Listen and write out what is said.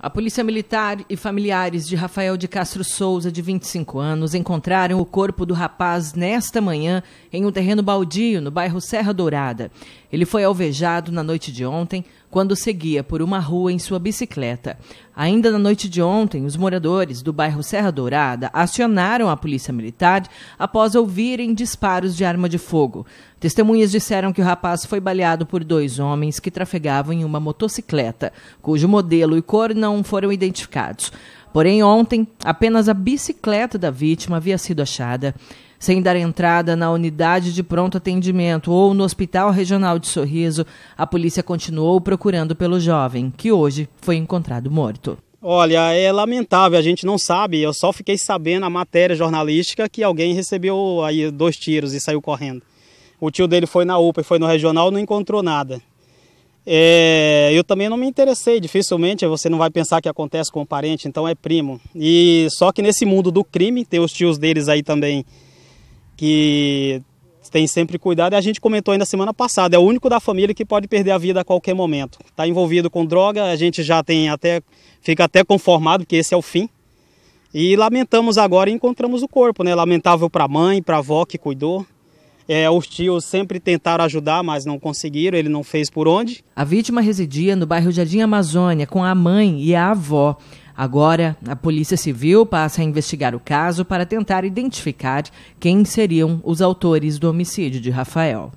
A polícia militar e familiares de Rafael de Castro Souza, de 25 anos, encontraram o corpo do rapaz nesta manhã em um terreno baldio no bairro Serra Dourada. Ele foi alvejado na noite de ontem quando seguia por uma rua em sua bicicleta. Ainda na noite de ontem, os moradores do bairro Serra Dourada acionaram a polícia militar após ouvirem disparos de arma de fogo. Testemunhas disseram que o rapaz foi baleado por dois homens que trafegavam em uma motocicleta, cujo modelo e cor não foram identificados. Porém, ontem, apenas a bicicleta da vítima havia sido achada. Sem dar entrada na unidade de pronto atendimento ou no Hospital Regional de Sorriso, a polícia continuou procurando pelo jovem, que hoje foi encontrado morto. Olha, é lamentável, a gente não sabe, eu só fiquei sabendo a matéria jornalística que alguém recebeu aí dois tiros e saiu correndo. O tio dele foi na UPA e foi no regional, não encontrou nada. É, eu também não me interessei, dificilmente você não vai pensar que acontece com um parente, então é primo. E só que nesse mundo do crime, tem os tios deles aí também que tem sempre cuidado. E a gente comentou ainda semana passada, é o único da família que pode perder a vida a qualquer momento. Está envolvido com droga, a gente já tem até fica até conformado que esse é o fim. E lamentamos agora e encontramos o corpo, né? Lamentável para a mãe, para a avó que cuidou. É, os tios sempre tentaram ajudar, mas não conseguiram, ele não fez por onde. A vítima residia no bairro Jardim Amazônia com a mãe e a avó. Agora, a Polícia Civil passa a investigar o caso para tentar identificar quem seriam os autores do homicídio de Rafael.